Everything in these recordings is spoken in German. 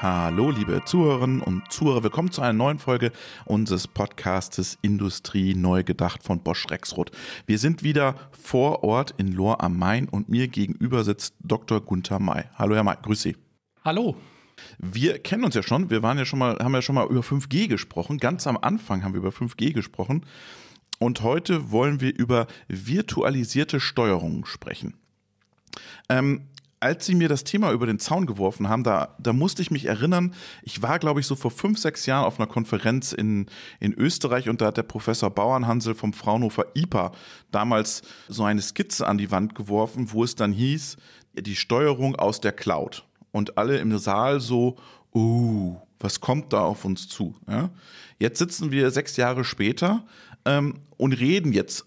Hallo, liebe Zuhörerinnen und Zuhörer. Willkommen zu einer neuen Folge unseres Podcastes Industrie neu gedacht von Bosch Rexroth. Wir sind wieder vor Ort in Lohr am Main und mir gegenüber sitzt Dr. Gunther May. Hallo, Herr May. Grüß Sie. Hallo. Wir kennen uns ja schon. Wir waren ja schon mal, haben ja schon mal über 5G gesprochen. Ganz am Anfang haben wir über 5G gesprochen. Und heute wollen wir über virtualisierte Steuerungen sprechen. Ähm, als sie mir das Thema über den Zaun geworfen haben, da, da musste ich mich erinnern, ich war, glaube ich, so vor fünf, sechs Jahren auf einer Konferenz in, in Österreich und da hat der Professor Bauernhansel vom Fraunhofer IPA damals so eine Skizze an die Wand geworfen, wo es dann hieß, die Steuerung aus der Cloud. Und alle im Saal so, uh, was kommt da auf uns zu? Ja? Jetzt sitzen wir sechs Jahre später ähm, und reden jetzt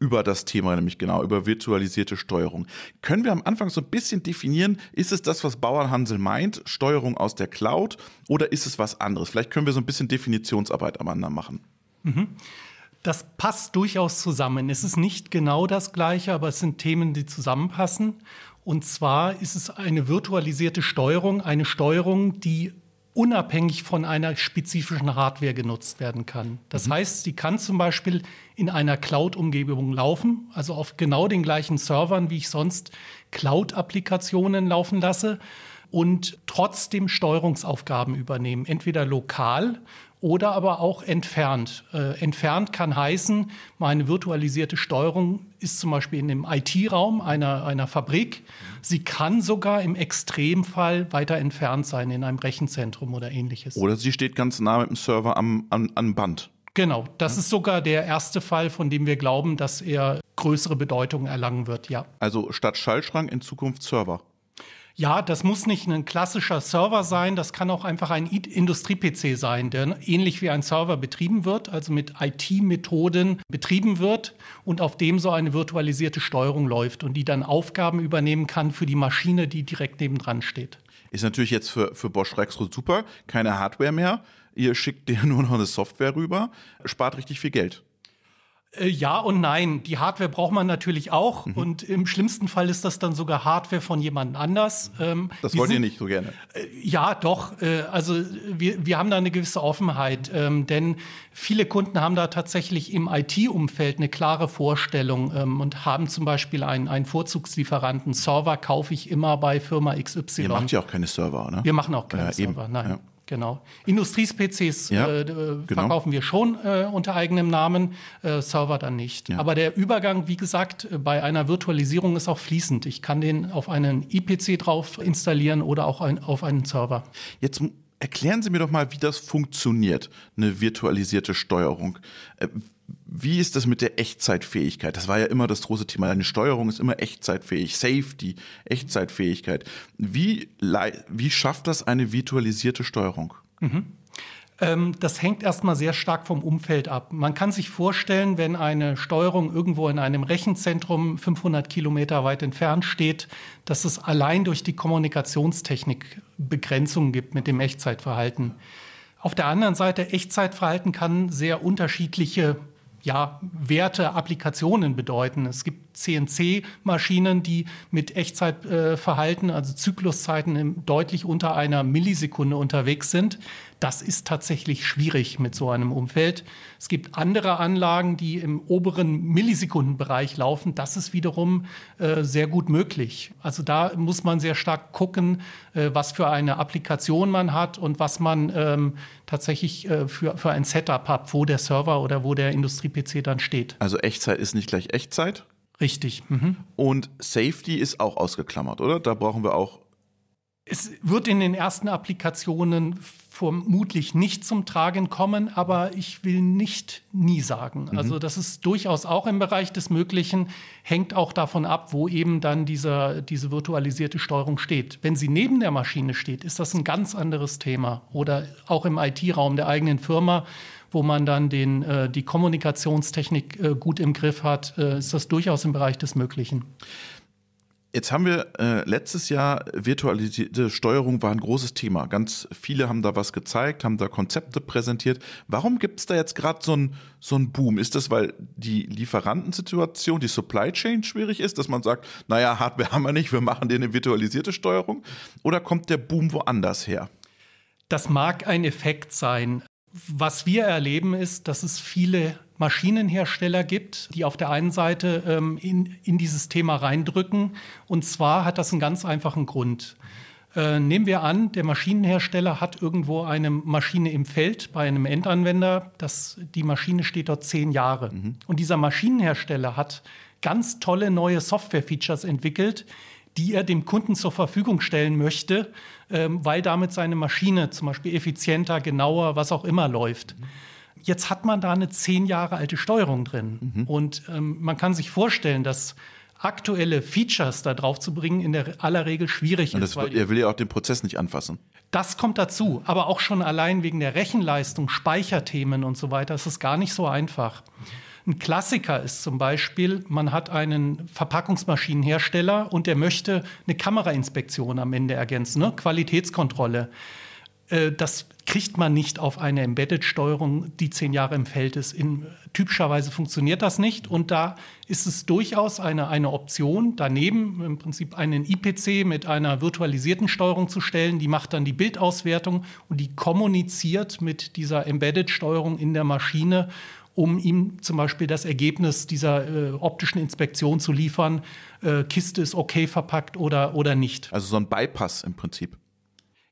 über das Thema, nämlich genau, über virtualisierte Steuerung. Können wir am Anfang so ein bisschen definieren, ist es das, was Bauernhansel meint, Steuerung aus der Cloud, oder ist es was anderes? Vielleicht können wir so ein bisschen Definitionsarbeit am anderen machen. Mhm. Das passt durchaus zusammen. Es ist nicht genau das Gleiche, aber es sind Themen, die zusammenpassen. Und zwar ist es eine virtualisierte Steuerung, eine Steuerung, die unabhängig von einer spezifischen Hardware genutzt werden kann. Das mhm. heißt, sie kann zum Beispiel in einer Cloud-Umgebung laufen, also auf genau den gleichen Servern, wie ich sonst Cloud-Applikationen laufen lasse und trotzdem Steuerungsaufgaben übernehmen, entweder lokal oder aber auch entfernt. Äh, entfernt kann heißen, meine virtualisierte Steuerung ist zum Beispiel in dem IT-Raum einer, einer Fabrik. Sie kann sogar im Extremfall weiter entfernt sein, in einem Rechenzentrum oder ähnliches. Oder sie steht ganz nah mit dem Server am, an, an Band. Genau, das ist sogar der erste Fall, von dem wir glauben, dass er größere Bedeutung erlangen wird, ja. Also statt Schallschrank in Zukunft Server. Ja, das muss nicht ein klassischer Server sein, das kann auch einfach ein Industrie-PC sein, der ähnlich wie ein Server betrieben wird, also mit IT-Methoden betrieben wird und auf dem so eine virtualisierte Steuerung läuft und die dann Aufgaben übernehmen kann für die Maschine, die direkt nebendran steht. Ist natürlich jetzt für, für Bosch Rexro super, keine Hardware mehr. Ihr schickt dir nur noch eine Software rüber, spart richtig viel Geld. Äh, ja und nein. Die Hardware braucht man natürlich auch. Mhm. Und im schlimmsten Fall ist das dann sogar Hardware von jemand anders. Mhm. Ähm, das wollt sind, ihr nicht so gerne. Äh, ja, doch. Äh, also wir, wir haben da eine gewisse Offenheit. Ähm, denn viele Kunden haben da tatsächlich im IT-Umfeld eine klare Vorstellung ähm, und haben zum Beispiel einen, einen Vorzugslieferanten. Server kaufe ich immer bei Firma XY. Ihr macht ja auch keine Server, oder? Ne? Wir machen auch keine ja, Server, eben. nein. Ja. Genau. Industries-PCs ja, äh, äh, genau. verkaufen wir schon äh, unter eigenem Namen, äh, Server dann nicht. Ja. Aber der Übergang, wie gesagt, äh, bei einer Virtualisierung ist auch fließend. Ich kann den auf einen IPC drauf installieren oder auch ein, auf einen Server. Jetzt erklären Sie mir doch mal, wie das funktioniert, eine virtualisierte Steuerung. Äh, wie ist das mit der Echtzeitfähigkeit? Das war ja immer das große Thema. Deine Steuerung ist immer echtzeitfähig. Safety, Echtzeitfähigkeit. Wie, wie schafft das eine virtualisierte Steuerung? Mhm ähm, das hängt erstmal sehr stark vom Umfeld ab. Man kann sich vorstellen, wenn eine Steuerung irgendwo in einem Rechenzentrum 500 Kilometer weit entfernt steht, dass es allein durch die Kommunikationstechnik Begrenzungen gibt mit dem Echtzeitverhalten. Auf der anderen Seite, Echtzeitverhalten kann sehr unterschiedliche ja, Werte, Applikationen bedeuten. Es gibt CNC-Maschinen, die mit Echtzeitverhalten, äh, also Zykluszeiten deutlich unter einer Millisekunde unterwegs sind. Das ist tatsächlich schwierig mit so einem Umfeld. Es gibt andere Anlagen, die im oberen Millisekundenbereich laufen. Das ist wiederum äh, sehr gut möglich. Also da muss man sehr stark gucken, äh, was für eine Applikation man hat und was man ähm, tatsächlich äh, für, für ein Setup hat, wo der Server oder wo der Industrie-PC dann steht. Also Echtzeit ist nicht gleich Echtzeit? Richtig. Mhm. Und Safety ist auch ausgeklammert, oder? Da brauchen wir auch es wird in den ersten Applikationen vermutlich nicht zum Tragen kommen, aber ich will nicht nie sagen. Mhm. Also das ist durchaus auch im Bereich des Möglichen, hängt auch davon ab, wo eben dann dieser, diese virtualisierte Steuerung steht. Wenn sie neben der Maschine steht, ist das ein ganz anderes Thema. Oder auch im IT-Raum der eigenen Firma, wo man dann den, äh, die Kommunikationstechnik äh, gut im Griff hat, äh, ist das durchaus im Bereich des Möglichen. Jetzt haben wir äh, letztes Jahr virtualisierte Steuerung war ein großes Thema. Ganz viele haben da was gezeigt, haben da Konzepte präsentiert. Warum gibt es da jetzt gerade so einen so Boom? Ist das, weil die Lieferantensituation, die Supply Chain schwierig ist, dass man sagt, naja, Hardware haben wir nicht, wir machen dir eine virtualisierte Steuerung? Oder kommt der Boom woanders her? Das mag ein Effekt sein. Was wir erleben ist, dass es viele Maschinenhersteller gibt, die auf der einen Seite ähm, in, in dieses Thema reindrücken. Und zwar hat das einen ganz einfachen Grund. Äh, nehmen wir an, der Maschinenhersteller hat irgendwo eine Maschine im Feld bei einem Endanwender. Das, die Maschine steht dort zehn Jahre. Mhm. Und dieser Maschinenhersteller hat ganz tolle neue Software-Features entwickelt, die er dem Kunden zur Verfügung stellen möchte, ähm, weil damit seine Maschine zum Beispiel effizienter, genauer, was auch immer läuft. Mhm jetzt hat man da eine zehn Jahre alte Steuerung drin. Mhm. Und ähm, man kann sich vorstellen, dass aktuelle Features da drauf zu bringen, in der aller Regel schwierig Und ist. Wird, er will ja auch den Prozess nicht anfassen. Das kommt dazu, aber auch schon allein wegen der Rechenleistung, Speicherthemen und so weiter, ist es gar nicht so einfach. Ein Klassiker ist zum Beispiel, man hat einen Verpackungsmaschinenhersteller und der möchte eine Kamerainspektion am Ende ergänzen, ne? Qualitätskontrolle. Äh, das kriegt man nicht auf eine Embedded-Steuerung, die zehn Jahre im Feld ist. In, typischerweise funktioniert das nicht und da ist es durchaus eine, eine Option, daneben im Prinzip einen IPC mit einer virtualisierten Steuerung zu stellen. Die macht dann die Bildauswertung und die kommuniziert mit dieser Embedded-Steuerung in der Maschine, um ihm zum Beispiel das Ergebnis dieser äh, optischen Inspektion zu liefern. Äh, Kiste ist okay verpackt oder, oder nicht. Also so ein Bypass im Prinzip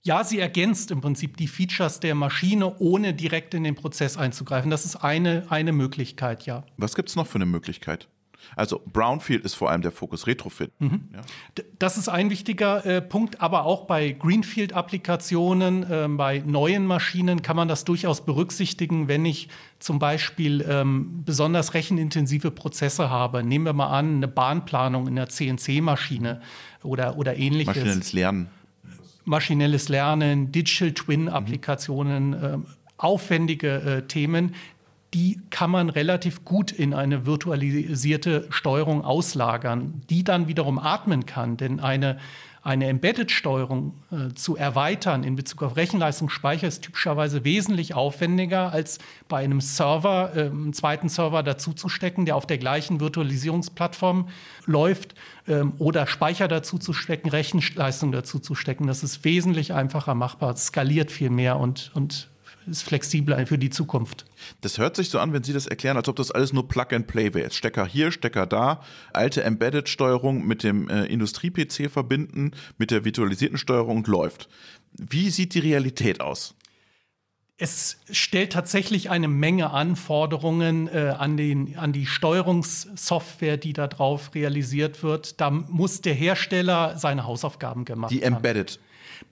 ja, sie ergänzt im Prinzip die Features der Maschine, ohne direkt in den Prozess einzugreifen. Das ist eine, eine Möglichkeit, ja. Was gibt es noch für eine Möglichkeit? Also Brownfield ist vor allem der Fokus Retrofit. Mhm. Ja. Das ist ein wichtiger äh, Punkt, aber auch bei Greenfield-Applikationen, äh, bei neuen Maschinen kann man das durchaus berücksichtigen, wenn ich zum Beispiel ähm, besonders rechenintensive Prozesse habe. Nehmen wir mal an, eine Bahnplanung in einer CNC-Maschine oder, oder ähnliches. Maschinelles Lernen maschinelles Lernen, Digital Twin-Applikationen, mhm. Ähm, aufwendige äh, Themen, die kann man relativ gut in eine virtualisierte Steuerung auslagern, die dann wiederum atmen kann. Denn eine eine Embedded-Steuerung äh, zu erweitern in Bezug auf Rechenleistungsspeicher ist typischerweise wesentlich aufwendiger, als bei einem Server, äh, einen zweiten Server dazuzustecken, der auf der gleichen Virtualisierungsplattform läuft, äh, oder Speicher dazuzustecken, Rechenleistung dazuzustecken. Das ist wesentlich einfacher machbar, skaliert viel mehr und, und es flexibler für die Zukunft. Das hört sich so an, wenn Sie das erklären, als ob das alles nur Plug and Play wäre. Stecker hier, Stecker da, alte Embedded-Steuerung mit dem äh, Industrie-PC verbinden, mit der virtualisierten Steuerung läuft. Wie sieht die Realität aus? es stellt tatsächlich eine Menge Anforderungen äh, an, den, an die Steuerungssoftware, die da drauf realisiert wird. Da muss der Hersteller seine Hausaufgaben gemacht haben. Die Embedded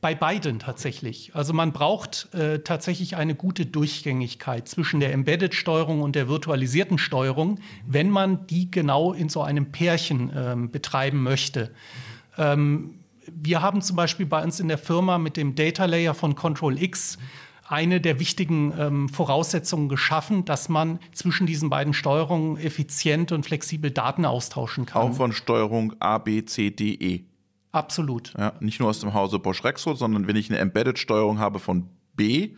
bei beiden tatsächlich. Also man braucht äh, tatsächlich eine gute Durchgängigkeit zwischen der Embedded-Steuerung und der virtualisierten Steuerung, wenn man die genau in so einem Pärchen ähm, betreiben möchte. Ähm, wir haben zum Beispiel bei uns in der Firma mit dem Data Layer von Control X eine der wichtigen ähm, Voraussetzungen geschaffen, dass man zwischen diesen beiden Steuerungen effizient und flexibel Daten austauschen kann. Auch von Steuerung A, B, C, D, E. Absolut. Ja, nicht nur aus dem Hause Bosch Rexroth, sondern wenn ich eine Embedded-Steuerung habe von B,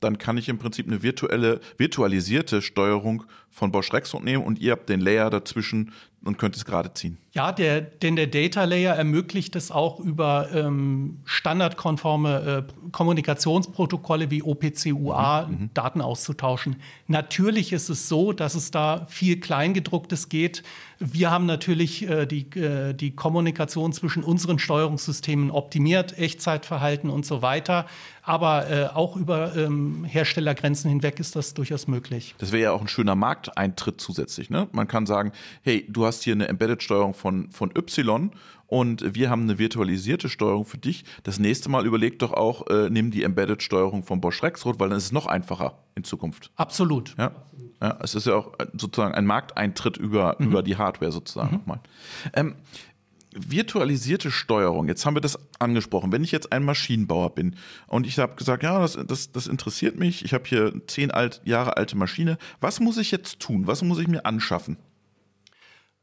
dann kann ich im Prinzip eine virtuelle, virtualisierte Steuerung von Bosch Rexroth nehmen und ihr habt den Layer dazwischen, und könnte es gerade ziehen. Ja, der, denn der Data Layer ermöglicht es auch über ähm, standardkonforme äh, Kommunikationsprotokolle wie OPC UA mhm, mhm. Daten auszutauschen. Natürlich ist es so, dass es da viel Kleingedrucktes geht. Wir haben natürlich äh, die, äh, die Kommunikation zwischen unseren Steuerungssystemen optimiert, Echtzeitverhalten und so weiter. Aber äh, auch über ähm, Herstellergrenzen hinweg ist das durchaus möglich. Das wäre ja auch ein schöner Markteintritt zusätzlich. Ne? Man kann sagen, hey, du hast hast hier eine Embedded-Steuerung von, von Y und wir haben eine virtualisierte Steuerung für dich. Das nächste Mal überleg doch auch, äh, nimm die Embedded-Steuerung von Bosch Rexroth, weil dann ist es noch einfacher in Zukunft. Absolut. Ja? ja es ist ja auch äh, sozusagen ein Markteintritt über, mhm. über die Hardware sozusagen mhm. nochmal. Ähm, virtualisierte Steuerung, jetzt haben wir das angesprochen. Wenn ich jetzt ein Maschinenbauer bin und ich habe gesagt, ja, das, das, das interessiert mich, ich habe hier zehn alt, Jahre alte Maschine, was muss ich jetzt tun? Was muss ich mir anschaffen?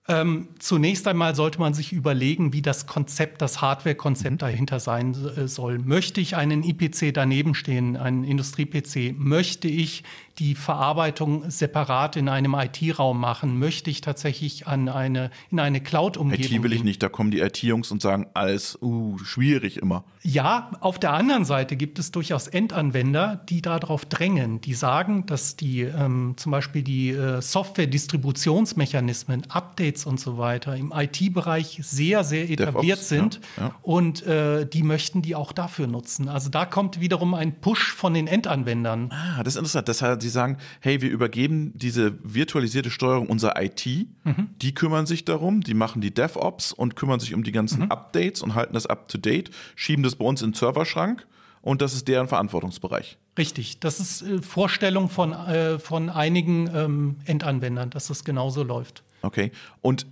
Ähm, zunächst einmal sollte man sich überlegen, wie das Konzept, das Hardware-Konzept dahinter sein äh, soll. Möchte ich einen IPC daneben stehen, einen Industrie-PC? Möchte ich die Verarbeitung separat in einem IT-Raum machen? Möchte ich tatsächlich an eine, in eine Cloud-Umgebung? IT will ich nicht, da kommen die IT-Jungs und sagen, alles uh, schwierig immer. Ja, auf der anderen Seite gibt es durchaus Endanwender, die darauf drängen, die sagen, dass die ähm, zum Beispiel die äh, Software-Distributionsmechanismen, Updates und so weiter im IT-Bereich sehr, sehr etabliert DevOps, sind ja, ja. und äh, die möchten die auch dafür nutzen. Also da kommt wiederum ein Push von den Endanwendern. Ah, das ist interessant. Das hat sie sagen, hey, wir übergeben diese virtualisierte Steuerung unserer IT, mhm. die kümmern sich darum, die machen die DevOps und kümmern sich um die ganzen mhm. Updates und halten das up to date, schieben das bei uns in den Serverschrank und das ist deren Verantwortungsbereich. Richtig, das ist äh, Vorstellung von, äh, von einigen ähm, Endanwendern, dass das genauso läuft. Okay, und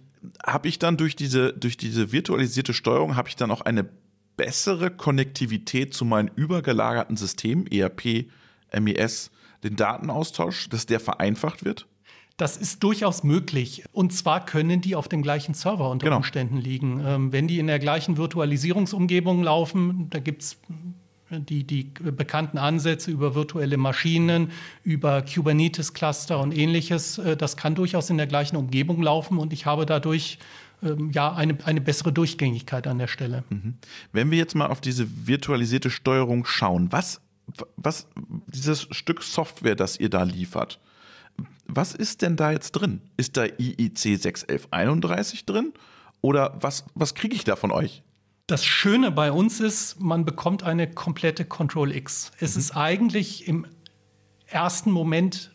habe ich dann durch diese, durch diese virtualisierte Steuerung, habe ich dann auch eine bessere Konnektivität zu meinen übergelagerten Systemen, ERP, MES, den Datenaustausch, dass der vereinfacht wird? Das ist durchaus möglich. Und zwar können die auf dem gleichen Server unter genau. Umständen liegen. Ähm, wenn die in der gleichen Virtualisierungsumgebung laufen, da gibt es äh, die, die bekannten Ansätze über virtuelle Maschinen, über Kubernetes-Cluster und ähnliches. Äh, das kann durchaus in der gleichen Umgebung laufen und ich habe dadurch ähm, ja, eine, eine bessere Durchgängigkeit an der Stelle. Mhm. Wenn wir jetzt mal auf diese virtualisierte Steuerung schauen, was was, dieses Stück Software, das ihr da liefert, was ist denn da jetzt drin? Ist da IEC 61131 drin? Oder was, was kriege ich da von euch? Das Schöne bei uns ist, man bekommt eine komplette Control X. Es mhm. ist eigentlich im ersten Moment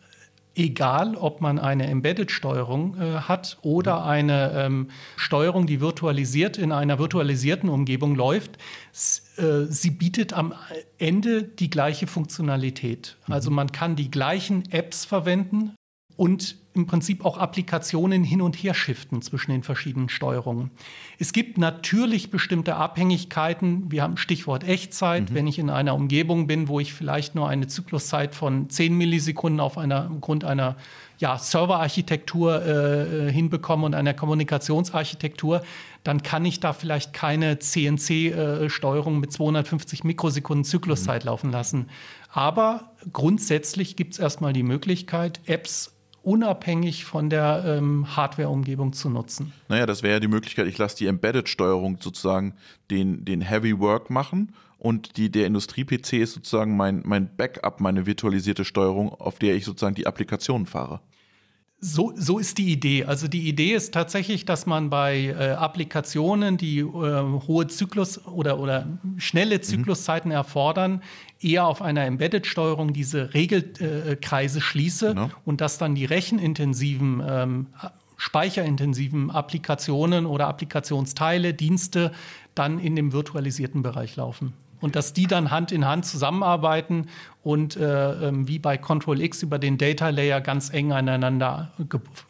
egal ob man eine Embedded-Steuerung äh, hat oder mhm. eine ähm, Steuerung, die virtualisiert in einer virtualisierten Umgebung läuft, äh, sie bietet am Ende die gleiche Funktionalität. Also mhm. man kann die gleichen Apps verwenden, und im Prinzip auch Applikationen hin und her shiften zwischen den verschiedenen Steuerungen. Es gibt natürlich bestimmte Abhängigkeiten. Wir haben Stichwort Echtzeit. Mhm. Wenn ich in einer Umgebung bin, wo ich vielleicht nur eine Zykluszeit von 10 Millisekunden auf einer, aufgrund einer ja, Serverarchitektur äh, äh, hinbekomme und einer Kommunikationsarchitektur, dann kann ich da vielleicht keine CNC-Steuerung äh, mit 250 Mikrosekunden Zykluszeit mhm. laufen lassen. Aber grundsätzlich gibt es erstmal die Möglichkeit, Apps unabhängig von der ähm, Hardware-Umgebung zu nutzen. Naja, das wäre ja die Möglichkeit, ich lasse die Embedded-Steuerung sozusagen den, den Heavy Work machen und die, der Industrie-PC ist sozusagen mein, mein Backup, meine virtualisierte Steuerung, auf der ich sozusagen die Applikationen fahre so, so ist die Idee. Also die Idee ist tatsächlich, dass man bei äh, Applikationen, die äh, hohe Zyklus- oder, oder schnelle mhm. Zykluszeiten mhm. erfordern, eher auf einer Embedded-Steuerung diese Regelkreise äh, schließe genau. und dass dann die rechenintensiven, ähm, speicherintensiven Applikationen oder Applikationsteile, Dienste dann in dem virtualisierten Bereich laufen und dass die dann Hand in Hand zusammenarbeiten und äh, ähm, wie bei Control X über den Data Layer ganz eng aneinander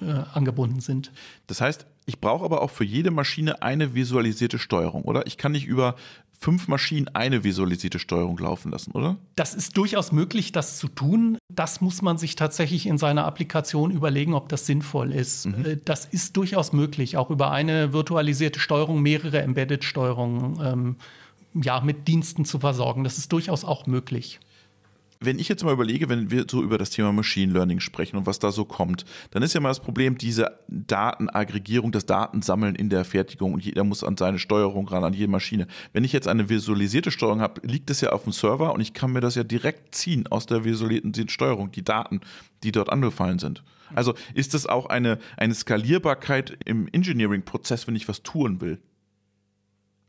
äh, angebunden sind. Das heißt, ich brauche aber auch für jede Maschine eine visualisierte Steuerung, oder? Ich kann nicht über fünf Maschinen eine visualisierte Steuerung laufen lassen, oder? Das ist durchaus möglich, das zu tun. Das muss man sich tatsächlich in seiner Applikation überlegen, ob das sinnvoll ist. Mhm. Äh, das ist durchaus möglich, auch über eine virtualisierte Steuerung mehrere Embedded-Steuerungen ähm, ja, mit Diensten zu versorgen. Das ist durchaus auch möglich. Wenn ich jetzt mal überlege, wenn wir so über das Thema Machine Learning sprechen und was da so kommt, dann ist ja mal das Problem, diese Datenaggregierung, das Datensammeln in der Fertigung und jeder muss an seine Steuerung ran, an jede Maschine. Wenn ich jetzt eine visualisierte Steuerung habe, liegt das ja auf dem Server und ich kann mir das ja direkt ziehen aus der visualisierten Steuerung, die Daten, die dort angefallen sind. Also ist das auch eine, eine Skalierbarkeit im Engineering-Prozess, wenn ich was tun will?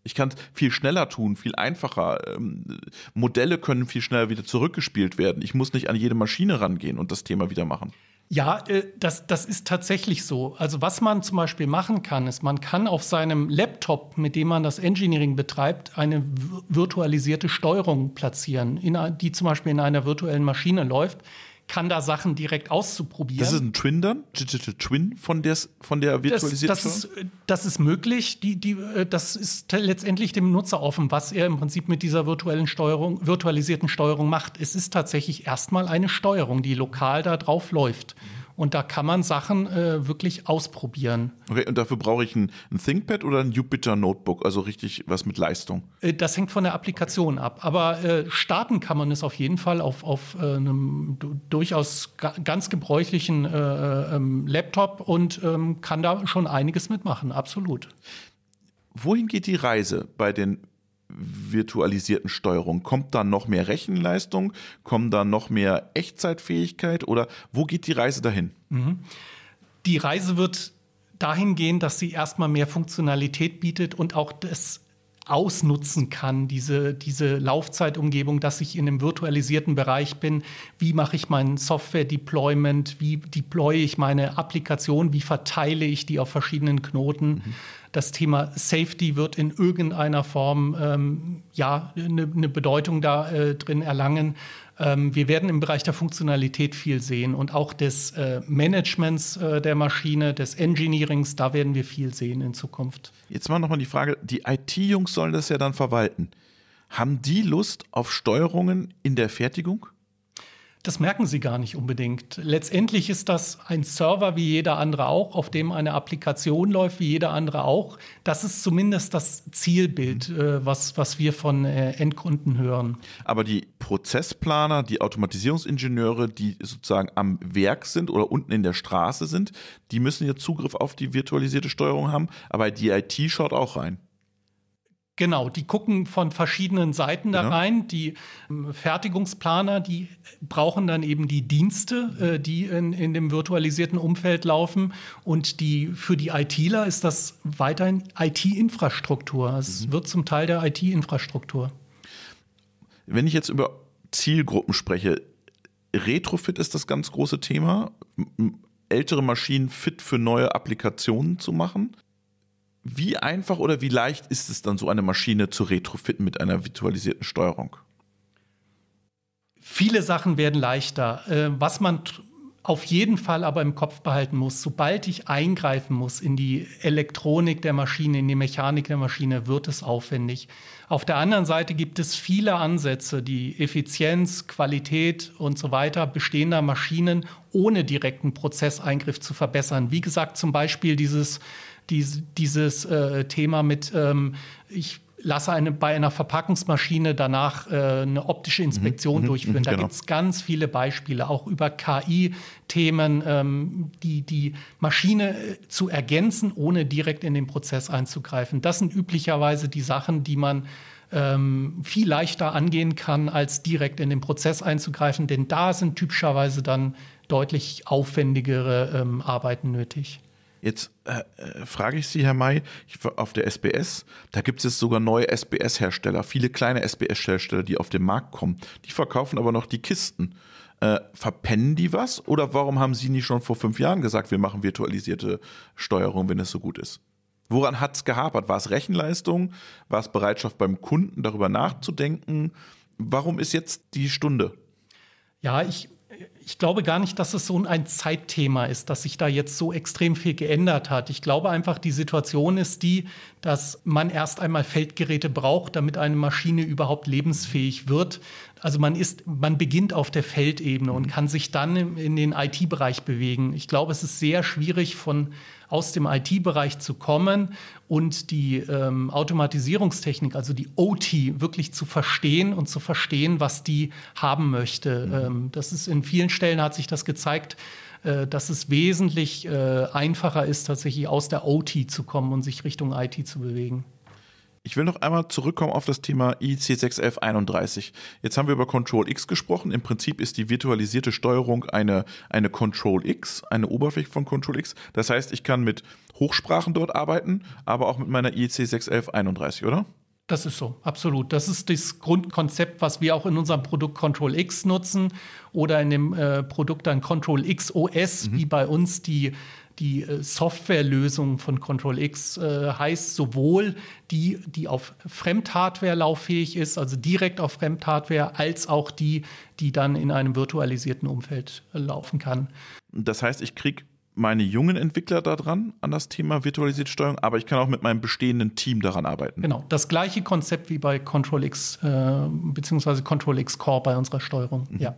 Ich kann es viel schneller tun, viel einfacher. Ähm, Modelle können viel schneller wieder zurückgespielt werden. Ich muss nicht an jede Maschine rangehen und das Thema wieder machen. Ja, äh, das, das ist tatsächlich so. Also was man zum Beispiel machen kann, ist, man kann auf seinem Laptop, mit dem man das Engineering betreibt, eine virtualisierte Steuerung platzieren, in, die zum Beispiel in einer virtuellen Maschine läuft kann da Sachen direkt auszuprobieren. Das ist ein Twin dann? Digital Twin von der, von der virtualisierten das, das ist, äh, das ist möglich. Die, die, äh, das ist letztendlich dem Nutzer offen, was er im Prinzip mit dieser virtuellen Steuerung, virtualisierten Steuerung macht. Es ist tatsächlich erstmal eine Steuerung, die lokal da drauf läuft. Mhm. Und da kann man Sachen äh, wirklich ausprobieren. Okay, und dafür brauche ich ein, ein, ThinkPad oder ein Jupyter Notebook, also richtig was mit Leistung? Äh, das hängt von der Applikation okay. ab. Aber äh, starten kann man es auf jeden Fall auf, auf äh, einem durchaus ganz gebräuchlichen äh, äh, ähm, Laptop und ähm, kann da schon einiges mitmachen, absolut. Wohin geht die Reise bei den virtualisierten Steuerung? Kommt da noch mehr Rechenleistung? Kommt da noch mehr Echtzeitfähigkeit? Oder wo geht die Reise dahin? Mhm. Die Reise wird dahin gehen, dass sie erstmal mehr Funktionalität bietet und auch das ausnutzen kann, diese, diese Laufzeitumgebung, dass ich in einem virtualisierten Bereich bin. Wie mache ich mein Software-Deployment? Wie deploye ich meine Applikation? Wie verteile ich die auf verschiedenen Knoten? Mhm das Thema Safety wird in irgendeiner Form ähm, ja eine ne Bedeutung da äh, drin erlangen. Ähm, wir werden im Bereich der Funktionalität viel sehen und auch des äh, Managements äh, der Maschine, des Engineerings, da werden wir viel sehen in Zukunft. Jetzt mal nochmal die Frage, die IT-Jungs sollen das ja dann verwalten. Haben die Lust auf Steuerungen in der Fertigung? Das merken sie gar nicht unbedingt. Letztendlich ist das ein Server wie jeder andere auch, auf dem eine Applikation läuft wie jeder andere auch. Das ist zumindest das Zielbild, mhm. äh, was, was wir von äh, Endkunden hören. Aber die Prozessplaner, die Automatisierungsingenieure, die sozusagen am Werk sind oder unten in der Straße sind, die müssen ja Zugriff auf die virtualisierte Steuerung haben, aber die IT schaut auch rein. Genau, die gucken von verschiedenen Seiten da rein. Die ähm, Fertigungsplaner, die brauchen dann eben die Dienste, äh, die in, in dem virtualisierten Umfeld laufen. Und die, für die ITler ist das weiterhin IT-Infrastruktur. Es mhm. wird zum Teil der IT-Infrastruktur. Wenn ich jetzt über Zielgruppen spreche, Retrofit ist das ganz große Thema. Ältere Maschinen fit für neue Applikationen zu machen. Wie einfach oder wie leicht ist es dann, so eine Maschine zu retrofitten mit einer virtualisierten Steuerung? Viele Sachen werden leichter. Äh, was man auf jeden Fall aber im Kopf behalten muss, sobald ich eingreifen muss in die Elektronik der Maschine, in die Mechanik der Maschine, wird es aufwendig. Auf der anderen Seite gibt es viele Ansätze, die Effizienz, Qualität und so weiter bestehender Maschinen ohne direkten Prozesseingriff zu verbessern. Wie gesagt, zum Beispiel dieses dies, dieses äh, Thema mit, ähm, ich lasse eine, bei einer Verpackungsmaschine danach äh, eine optische mhm. Inspektion mhm, durchführen. Da genau. gibt es ganz viele Beispiele, auch über KI-Themen, ähm, die, die Maschine äh, zu ergänzen, ohne direkt in den Prozess einzugreifen. Das sind üblicherweise die Sachen, die man ähm, viel leichter angehen kann, als direkt in den Prozess einzugreifen, denn da sind typischerweise dann deutlich aufwendigere ähm, Arbeiten nötig. Jetzt äh, äh, frage ich Sie, Herr May, ich, auf der SBS, da gibt es sogar neue SBS-Hersteller, viele kleine SBS-Hersteller, die auf den Markt kommen. Die verkaufen aber noch die Kisten. Äh, verpennen die was? Oder warum haben Sie nicht schon vor fünf Jahren gesagt, wir machen virtualisierte Steuerung, wenn es so gut ist? Woran hat es gehapert? War es Rechenleistung? War es Bereitschaft beim Kunden, darüber nachzudenken? Warum ist jetzt die Stunde? Ja, ich ich glaube gar nicht, dass es so ein Zeitthema ist, dass sich da jetzt so extrem viel geändert hat. Ich glaube einfach, die Situation ist die, dass man erst einmal Feldgeräte braucht, damit eine Maschine überhaupt lebensfähig wird. Also man ist, man beginnt auf der Feldebene und mhm. kann sich dann in den IT-Bereich bewegen. Ich glaube, es ist sehr schwierig von aus dem IT-Bereich zu kommen und die ähm, Automatisierungstechnik, also die OT, wirklich zu verstehen und zu verstehen, was die haben möchte. Mhm. Ähm, das ist in vielen Stellen hat sich das gezeigt, äh, dass es wesentlich äh, einfacher ist, tatsächlich aus der OT zu kommen und sich Richtung IT zu bewegen. Ich will noch einmal zurückkommen auf das Thema ic 61131 Jetzt haben wir über Control X gesprochen. Im Prinzip ist die virtualisierte Steuerung eine, eine Control X, eine Oberfläche von Control X. Das heißt, ich kann mit Hochsprachen dort arbeiten, aber auch mit meiner ic 61131 oder? Das ist so, absolut. Das ist das Grundkonzept, was wir auch in unserem Produkt Control X nutzen oder in dem äh, Produkt dann Control X OS, mhm. wie bei uns die die äh, Softwarelösung von Control X äh, heißt sowohl die, die auf Fremdhardware lauffähig ist, also direkt auf Fremdhardware, als auch die, die dann in einem virtualisierten Umfeld äh, laufen kann. Das heißt, ich kriege meine jungen Entwickler daran an das Thema virtualisierte Steuerung, aber ich kann auch mit meinem bestehenden Team daran arbeiten. Genau, das gleiche Konzept wie bei Control X äh, beziehungsweise Control X Core bei unserer Steuerung. Mhm. Ja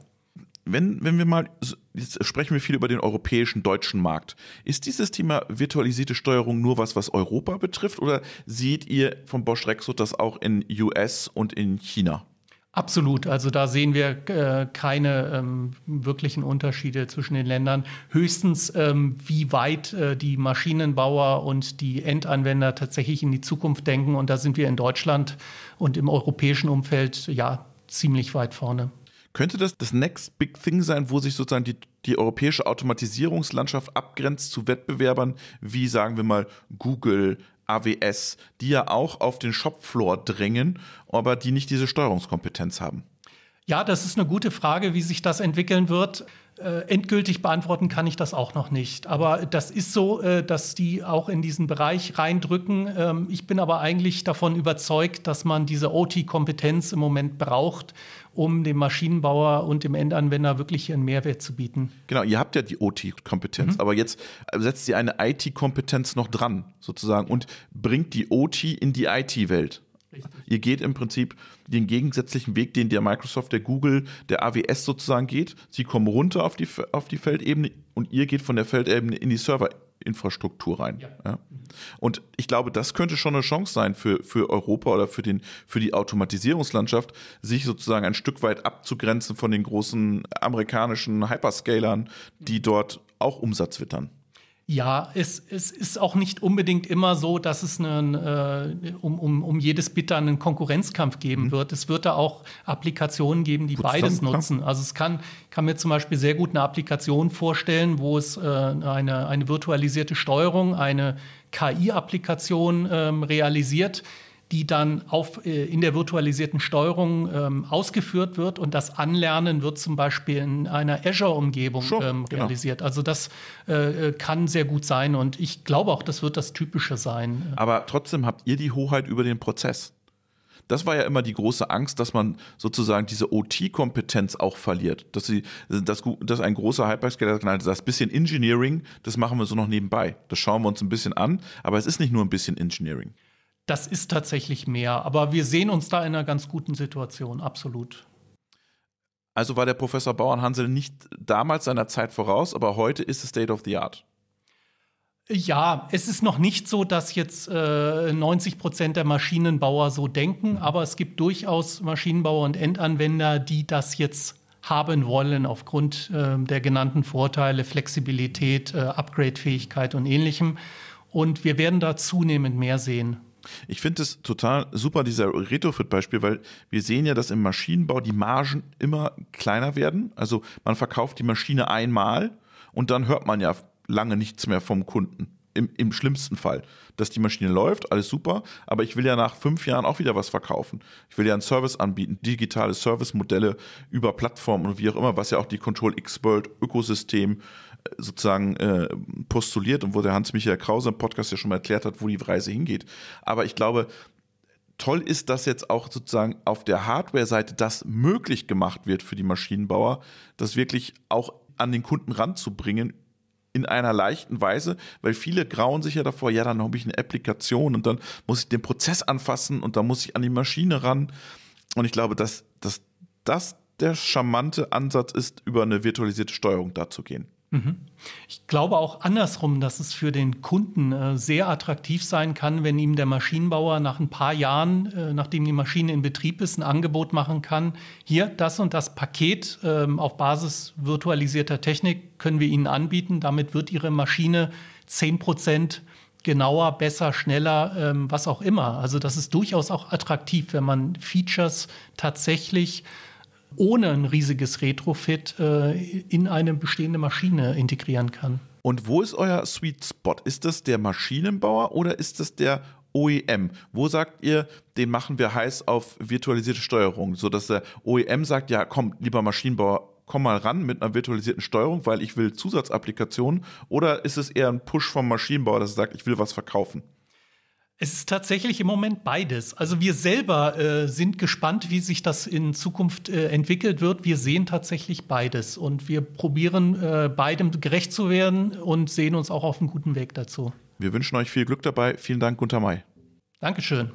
wenn, wenn wir mal, jetzt sprechen wir viel über den europäischen deutschen Markt. Ist dieses Thema virtualisierte Steuerung nur was, was Europa betrifft oder seht ihr von Bosch Rexroth das auch in US und in China? Absolut. Also da sehen wir äh, keine ähm, wirklichen Unterschiede zwischen den Ländern. Höchstens, ähm, wie weit äh, die Maschinenbauer und die Endanwender tatsächlich in die Zukunft denken. Und da sind wir in Deutschland und im europäischen Umfeld ja ziemlich weit vorne. Könnte das das Next Big Thing sein, wo sich sozusagen die, die europäische Automatisierungslandschaft abgrenzt zu Wettbewerbern wie, sagen wir mal, Google, AWS, die ja auch auf den Shopfloor drängen, aber die nicht diese Steuerungskompetenz haben? Ja, das ist eine gute Frage, wie sich das entwickeln wird. Äh, endgültig beantworten kann ich das auch noch nicht. Aber das ist so, äh, dass die auch in diesen Bereich reindrücken. Ähm, ich bin aber eigentlich davon überzeugt, dass man diese OT-Kompetenz im Moment braucht, um dem Maschinenbauer und dem Endanwender wirklich einen Mehrwert zu bieten. Genau, ihr habt ja die OT-Kompetenz, mhm. aber jetzt äh, setzt ihr eine IT-Kompetenz noch dran, sozusagen, und bringt die OT in die IT-Welt. Richtig. Ihr geht im Prinzip den gegensätzlichen Weg, den der Microsoft, der Google, der AWS sozusagen geht. Sie kommen runter auf die, auf die Feldebene und ihr geht von der Feldebene in die Serverinfrastruktur rein. Ja. Ja. Und ich glaube, das könnte schon eine Chance sein für, für Europa oder für, den, für die Automatisierungslandschaft, sich sozusagen ein Stück weit abzugrenzen von den großen amerikanischen Hyperscalern, die dort auch Umsatz wittern. Ja, es, es ist auch nicht unbedingt immer so, dass es einen, äh, um, um, um jedes Bit dann einen Konkurrenzkampf geben mhm. wird. Es wird da auch Applikationen geben, die gut, beides nutzen. Also es kann, kann mir zum Beispiel sehr gut eine Applikation vorstellen, wo es äh, eine, eine virtualisierte Steuerung, eine KI-Applikation ähm, realisiert, die dann auf, äh, in der virtualisierten Steuerung ähm, ausgeführt wird. Und das Anlernen wird zum Beispiel in einer Azure-Umgebung sure, ähm, genau. realisiert. Genau. Also das äh, äh, kann sehr gut sein. Und ich glaube auch, das wird das Typische sein. Äh. Aber trotzdem habt ihr die Hoheit über den Prozess. Das war ja immer die große Angst, dass man sozusagen diese OT-Kompetenz auch verliert. Dass, sie, dass, dass ein großer Hyperscaler sagt, das bisschen Engineering, das machen wir so noch nebenbei. Das schauen wir uns ein bisschen an, aber es ist nicht nur ein bisschen Engineering das ist tatsächlich mehr. Aber wir sehen uns da in einer ganz guten Situation, absolut. Also war der Professor Bauernhansel nicht damals seiner Zeit voraus, aber heute ist es State of the Art. Ja, es ist noch nicht so, dass jetzt äh, 90 Prozent der Maschinenbauer so denken, mhm. aber es gibt durchaus Maschinenbauer und Endanwender, die das jetzt haben wollen aufgrund äh, der genannten Vorteile, Flexibilität, äh, Upgrade-Fähigkeit und ähnlichem. Und wir werden da zunehmend mehr sehen. Ich finde es total super, dieser Retrofit-Beispiel, weil wir sehen ja, dass im Maschinenbau die Margen immer kleiner werden. Also man verkauft die Maschine einmal und dann hört man ja lange nichts mehr vom Kunden. Im, Im schlimmsten Fall, dass die Maschine läuft, alles super, aber ich will ja nach fünf Jahren auch wieder was verkaufen. Ich will ja einen Service anbieten, digitale Service-Modelle über Plattformen und wie auch immer, was ja auch die Control X World Ökosystem äh, sozusagen äh, postuliert und wo der Hans-Michael Krause im Podcast ja schon mal erklärt hat, wo die Reise hingeht. Aber ich glaube, toll ist, dass jetzt auch sozusagen auf der Hardware-Seite das möglich gemacht wird für die Maschinenbauer, das wirklich auch an den Kunden ranzubringen in einer leichten Weise, weil viele grauen sich ja davor, ja, dann habe ich eine Applikation und dann muss ich den Prozess anfassen und dann muss ich an die Maschine ran. Und ich glaube, dass, dass das der charmante Ansatz ist, über eine virtualisierte Steuerung dazu gehen. Mhm. Ich glaube auch andersrum, dass es für den Kunden äh, sehr attraktiv sein kann, wenn ihm der Maschinenbauer nach ein paar Jahren, äh, nachdem die Maschine in Betrieb ist, ein Angebot machen kann. Hier das und das Paket ähm, auf Basis virtualisierter Technik können wir Ihnen anbieten. Damit wird Ihre Maschine 10 Prozent genauer, besser, schneller, ähm, was auch immer. Also das ist durchaus auch attraktiv, wenn man Features tatsächlich ohne ein riesiges Retrofit äh, in eine bestehende Maschine integrieren kann. Und wo ist euer Sweet Spot? Ist das der Maschinenbauer oder ist das der OEM? Wo sagt ihr, den machen wir heiß auf virtualisierte Steuerung, sodass der OEM sagt, ja komm, lieber Maschinenbauer, komm mal ran mit einer virtualisierten Steuerung, weil ich will Zusatzapplikationen? Oder ist es eher ein Push vom Maschinenbauer, dass er sagt, ich will was verkaufen? Es ist tatsächlich im Moment beides. Also wir selber äh, sind gespannt, wie sich das in Zukunft äh, entwickelt wird. Wir sehen tatsächlich beides und wir probieren äh, beidem gerecht zu werden und sehen uns auch auf einem guten Weg dazu. Wir wünschen euch viel Glück dabei. Vielen Dank, Gunter May. Dankeschön.